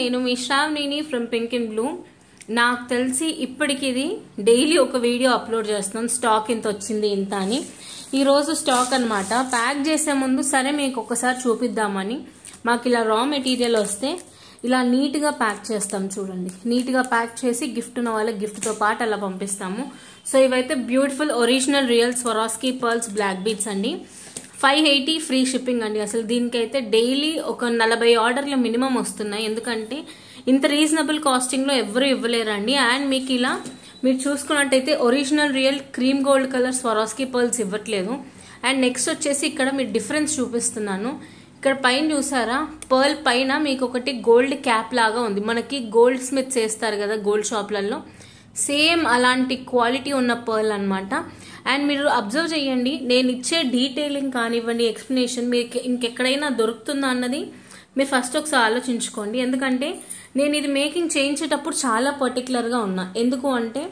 నేను మీ శ్రావణిని ఫ్రమ్ పింక్ ఇన్ బ్లూ నాకు తెలిసి ఇప్పటికి ఇది డైలీ ఒక వీడియో అప్లోడ్ చేస్తున్నాం స్టాక్ ఇంత వచ్చింది ఇంత అని ఈరోజు స్టాక్ అనమాట ప్యాక్ చేసే ముందు సరే మీకు ఒకసారి చూపిద్దామని మాకు ఇలా రా మెటీరియల్ వస్తే ఇలా నీట్గా ప్యాక్ చేస్తాం చూడండి నీట్గా ప్యాక్ చేసి గిఫ్ట్ ఉన్న వాళ్ళకి గిఫ్ట్తో పాటు అలా పంపిస్తాము సో ఇవైతే beautiful original real Swarovski pearls black beads అండి ఫైవ్ ఎయిటీ ఫ్రీ షిప్పింగ్ అండి అసలు దీనికైతే డైలీ ఒక నలభై ఆర్డర్లు మినిమం వస్తున్నాయి ఎందుకంటే ఇంత రీజనబుల్ కాస్టింగ్లో ఎవరు ఇవ్వలేరండి అండ్ మీకు ఇలా మీరు చూసుకున్నట్టయితే original real cream gold colour Swarovski pearls ఇవ్వట్లేదు అండ్ నెక్స్ట్ వచ్చేసి ఇక్కడ మీరు డిఫరెన్స్ చూపిస్తున్నాను ఇక్కడ పైన చూసారా పర్ల్ పైన మీకు ఒకటి గోల్డ్ క్యాప్ లాగా ఉంది మనకి గోల్డ్ స్మిత్ చేస్తారు కదా గోల్డ్ షాప్లలో సేమ్ అలాంటి క్వాలిటీ ఉన్న పర్ల్ అనమాట అండ్ మీరు అబ్జర్వ్ చేయండి నేను ఇచ్చే డీటెయిలింగ్ కానివ్వండి ఎక్స్ప్లెనేషన్ మీకు ఇంకెక్కడైనా దొరుకుతుందా అన్నది మీరు ఫస్ట్ ఒకసారి ఆలోచించుకోండి ఎందుకంటే నేను ఇది మేకింగ్ చేయించేటప్పుడు చాలా పర్టికులర్గా ఉన్నా ఎందుకు అంటే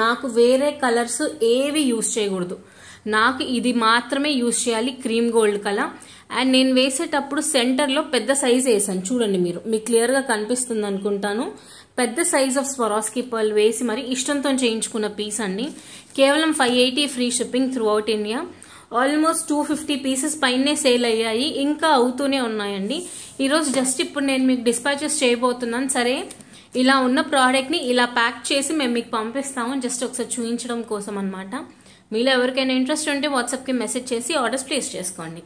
నాకు వేరే కలర్స్ ఏవి యూస్ చేయకూడదు నాకు ఇది మాత్రమే యూజ్ చేయాలి క్రీమ్ గోల్డ్ కలర్ అండ్ నేను వేసేటప్పుడు సెంటర్లో పెద్ద సైజ్ వేసాను చూడండి మీరు మీకు క్లియర్గా కనిపిస్తుంది అనుకుంటాను పెద్ద సైజ్ ఆఫ్ స్వరాస్కి పర్ల్ వేసి మరి ఇష్టంతో చేయించుకున్న పీస్ అండి కేవలం five eighty free shipping through India almost two fifty pieces పైనే సేల్ అయ్యాయి ఇంకా అవుతూనే ఉన్నాయండి ఈరోజు జస్ట్ ఇప్పుడు నేను మీకు డిస్పాచెస్ చేయబోతున్నాను సరే ఇలా ఉన్న ప్రోడక్ట్ని ఇలా ప్యాక్ చేసి మేము మీకు పంపిస్తాము జస్ట్ ఒకసారి చూపించడం కోసం అనమాట మీలో ఎవరికైనా ఇంట్రెస్ట్ ఉంటే వాట్సాప్కి మెసేజ్ చేసి ఆర్డర్స్ ప్లేస్ చేసుకోండి